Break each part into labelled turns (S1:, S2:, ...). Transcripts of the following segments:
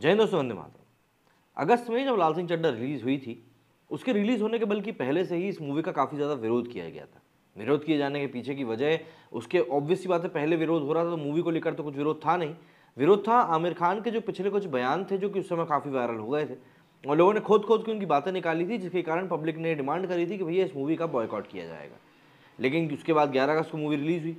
S1: जय दोस्तों वंदे मातरम अगस्त में जब लाल सिंह चड्डा रिलीज़ हुई थी उसके रिलीज़ होने के बल्कि पहले से ही इस मूवी का काफ़ी ज़्यादा विरोध किया गया था विरोध किए जाने के पीछे की वजह उसके ऑब्वियसली बात है पहले विरोध हो रहा था तो मूवी को लेकर तो कुछ विरोध था नहीं विरोध था आमिर खान के जो पिछले कुछ बयान थे जो कि उस समय काफ़ी वायरल हो गए थे और लोगों ने खोद खोद के उनकी बातें निकाली थी जिसके कारण पब्लिक ने डिमांड करी थी कि भैया इस मूवी का बॉयकॉट किया जाएगा लेकिन उसके बाद ग्यारह अगस्त को मूवी रिलीज़ हुई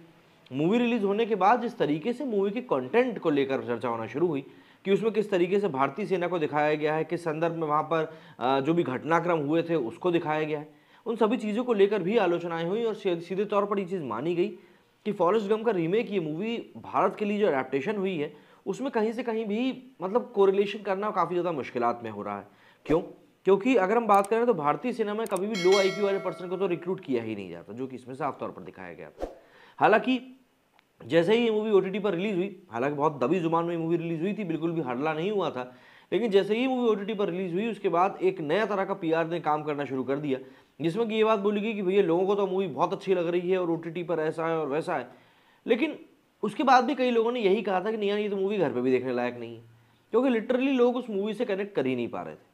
S1: मूवी रिलीज़ होने के बाद जिस तरीके से मूवी के कंटेंट को लेकर चर्चा होना शुरू हुई कि उसमें किस तरीके से भारतीय सेना को दिखाया गया है किस संदर्भ में वहाँ पर जो भी घटनाक्रम हुए थे उसको दिखाया गया है उन सभी चीज़ों को लेकर भी आलोचनाएं हुई और सीधे तौर पर ये चीज़ मानी गई कि फॉरेस्ट गम का रीमेक ये मूवी भारत के लिए जो अडेप्टशन हुई है उसमें कहीं से कहीं भी मतलब कोरिलेशन करना काफ़ी ज़्यादा मुश्किल में हो रहा है क्यों क्योंकि अगर हम बात करें तो भारतीय सेना में कभी भी लो आईक्यू वाले पर्सन को तो रिक्रूट किया ही नहीं जाता जो कि इसमें साफ तौर पर दिखाया गया था हालांकि जैसे ही ये मूवी ओ पर रिलीज़ हुई हालांकि बहुत दबी जुबान में मूवी रिलीज़ हुई थी बिल्कुल भी हड़ला नहीं हुआ था लेकिन जैसे ही मूवी ओ पर रिलीज़ हुई उसके बाद एक नया तरह का पी ने काम करना शुरू कर दिया जिसमें कि ये बात बोली गई कि भैया लोगों को तो मूवी बहुत अच्छी लग रही है और ओ पर ऐसा है और वैसा है लेकिन उसके बाद भी कई लोगों ने यही कहा था कि नहीं यार ये तो मूवी घर पर भी देखने लायक नहीं है क्योंकि लिटरली लोग उस मूवी से कनेक्ट कर ही नहीं पा रहे थे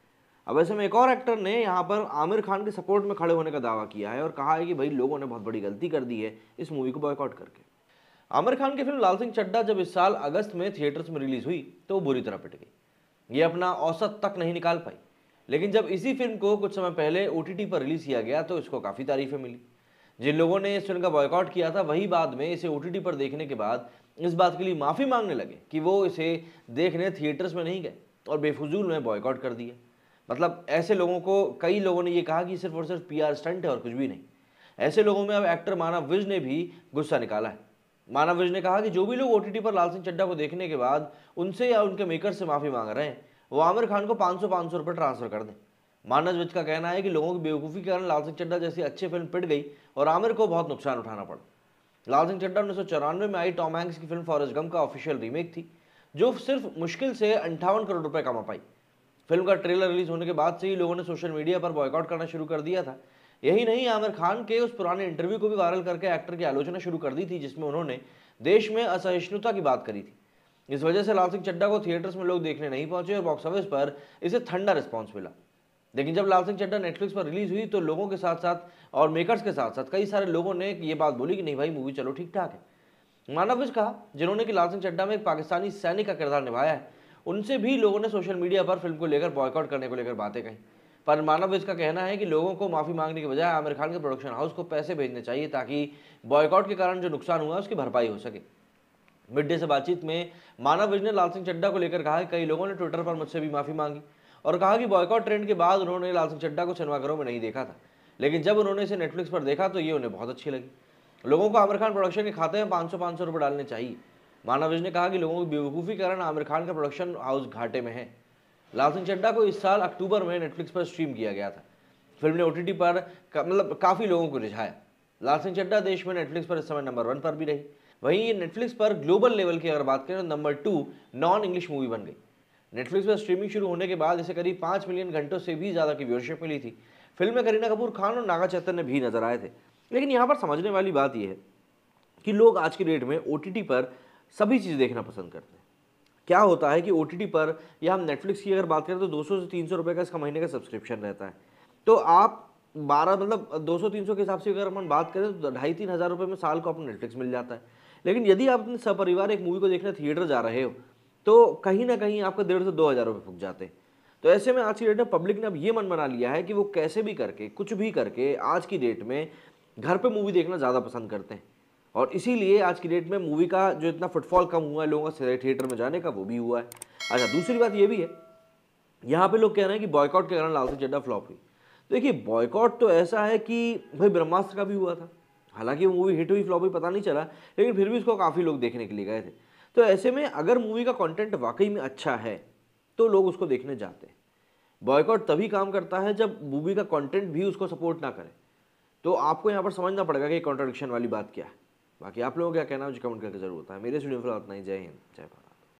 S1: अब ऐसे में एक और एक्टर ने यहाँ पर आमिर खान के सपोर्ट में खड़े होने का दावा किया है और कहा है कि भाई लोगों ने बहुत बड़ी गलती कर दी है इस मूवी को बॉयकआउट करके आमिर खान की फिल्म लाल सिंह चड्डा जब इस साल अगस्त में थिएटर्स में रिलीज हुई तो वो बुरी तरह पिट गई ये अपना औसत तक नहीं निकाल पाई लेकिन जब इसी फिल्म को कुछ समय पहले ओ पर रिलीज किया गया तो इसको काफ़ी तारीफें मिली जिन लोगों ने इस फिल्म का बॉयकॉट किया था वही बाद में इसे ओ पर देखने के बाद इस बात के लिए माफ़ी मांगने लगे कि वो इसे देखने थिएटर्स में नहीं गए और बेफजूल में बॉयकॉट कर दिया मतलब ऐसे लोगों को कई लोगों ने ये कहा कि सिर्फ और सिर्फ पीआर स्टंट है और कुछ भी नहीं ऐसे लोगों में अब एक्टर मानव विज ने भी गुस्सा निकाला है मानव विज ने कहा कि जो भी लोग ओटीटी पर लाल सिंह चड्डा को देखने के बाद उनसे या उनके मेकर से माफ़ी मांग रहे हैं वो आमिर खान को 500 500 सौ ट्रांसफ़र कर दें मानव विज का कहना है कि लोगों की बेवकूफ़ी के कारण लाल सिंह चड्डा जैसी अच्छी फिल्म पिट गई और आमिर को बहुत नुकसान उठाना पड़ा लाल सिंह चड्डा उन्नीस में आई टॉम हैंक्स की फिल्म फॉरेस्ट गम का ऑफिशियल रीमेक थी जो सिर्फ मुश्किल से अंठावन करोड़ रुपये कमा पाई फिल्म का ट्रेलर रिलीज होने के बाद से ही लोगों ने सोशल मीडिया पर बॉयकआउट करना शुरू कर दिया था यही नहीं आमिर खान के उस पुराने इंटरव्यू को भी वायरल करके एक्टर की आलोचना शुरू कर दी थी जिसमें उन्होंने देश में असहिष्णुता की बात करी थी इस वजह से लाल सिंह चड्डा को थिएटर्स में लोग देखने नहीं पहुंचे और बॉक्स ऑफिस पर इसे ठंडा रिस्पॉन्स मिला लेकिन जब लाल सिंह चड्डा नेटफ्लिक्स पर रिलीज हुई तो लोगों के साथ साथ और मेकर्स के साथ साथ कई सारे लोगों ने ये बात बोली कि नहीं भाई मूवी चलो ठीक ठाक है मानव विज कहा जिन्होंने कि लाल सिंह चड्डा में एक पाकिस्तानी सैनिक का किरदार निभाया है उनसे भी लोगों ने सोशल मीडिया पर फिल्म को लेकर बॉयकआउट करने को लेकर बातें कहीं पर मानव विज का कहना है कि लोगों को माफ़ी मांगने के बजाय आमिर खान के प्रोडक्शन हाउस को पैसे भेजने चाहिए ताकि बॉयकॉट के कारण जो नुकसान हुआ उसकी भरपाई हो सके मिड डे से बातचीत में मानव विज ने लाल सिंह चड्डा को लेकर कहा कि कई लोगों ने ट्विटर पर मुझसे भी माफ़ी मांगी और कहा कि बॉयकॉट ट्रेंड के बाद उन्होंने लाल सिंह चड्डा को सिनेमाघरों में नहीं देखा था लेकिन जब उन्होंने इसे नेटफ्लिक्स पर देखा तो ये उन्हें बहुत अच्छी लगी लोगों को आमिर खान प्रोडक्शन के खाते में पाँच सौ पाँच सौ रुपये डालने चाहिए मानव विज ने कहा कि लोगों की बेवकूफ़ी कारण आमिर खान का प्रोडक्शन हाउस घाटे में है लाल सिंह चड्डा को इस साल अक्टूबर में नेटफ्लिक्स पर स्ट्रीम किया गया था फिल्म ने ओ पर का, मतलब काफ़ी लोगों को रिझाया लाल सिंह चड्डा देश में नेटफ्लिक्स पर इस समय नंबर वन पर भी रही वहीं नेटफ्लिक्स पर ग्लोबल लेवल की अगर बात करें तो number two non English movie बन गई नेटफ्लिक्स पर स्ट्रीमिंग शुरू होने के बाद इसे करीब पाँच मिलियन घंटों से भी ज़्यादा की व्यूअरशिप मिली थी फिल्म में करीना कपूर खान और नागा चैतन्य भी नजर आए थे लेकिन यहाँ पर समझने वाली बात यह है कि लोग आज की डेट में ओ पर सभी चीज़ देखना पसंद करते हैं क्या होता है कि ओ पर या हम नेटफ्लिक्स की अगर बात करें तो 200 से 300 रुपए का इसका महीने का सब्सक्रिप्शन रहता है तो आप बारह मतलब 200-300 के हिसाब से अगर हम बात करें तो ढाई तीन हज़ार रुपये में साल को आपको नेटफ्लिक्स मिल जाता है लेकिन यदि आप अपने सपरिवार एक मूवी को देखने थिएटर जा रहे हो तो कहीं ना कहीं आपका डेढ़ से दो हज़ार रुपये फूक जाते हैं तो ऐसे में आज की डेट में पब्लिक ने अब ये मन बना लिया है कि वो कैसे भी करके कुछ भी करके आज की डेट में घर पर मूवी देखना ज़्यादा पसंद करते हैं और इसीलिए आज की डेट में मूवी का जो इतना फुटफॉल कम हुआ है लोगों का थिएटर में जाने का वो भी हुआ है अच्छा दूसरी बात ये भी है यहाँ पे लोग कह रहे हैं कि बॉयकॉट के कारण लाल से चड्डा फ्लॉप हुई देखिए बॉयकॉट तो ऐसा है कि भाई ब्रह्मास्त्र का भी हुआ था हालांकि वो मूवी हिट हुई फ्लॉप हुई पता नहीं चला लेकिन फिर भी उसको काफ़ी लोग देखने के लिए गए थे तो ऐसे में अगर मूवी का कॉन्टेंट वाकई में अच्छा है तो लोग उसको देखने जाते हैं बॉयकॉट तभी काम करता है जब मूवी का कॉन्टेंट भी उसको सपोर्ट ना करे तो आपको यहाँ पर समझना पड़ेगा कि कॉन्ट्रोडिक्शन वाली बात क्या है बाकी आप लोगों का क्या कहना है मुझे कमेंट करके जरूर बताएं मेरे स्टूडियो फिलहाल इतना ही जय हिंद जय भारत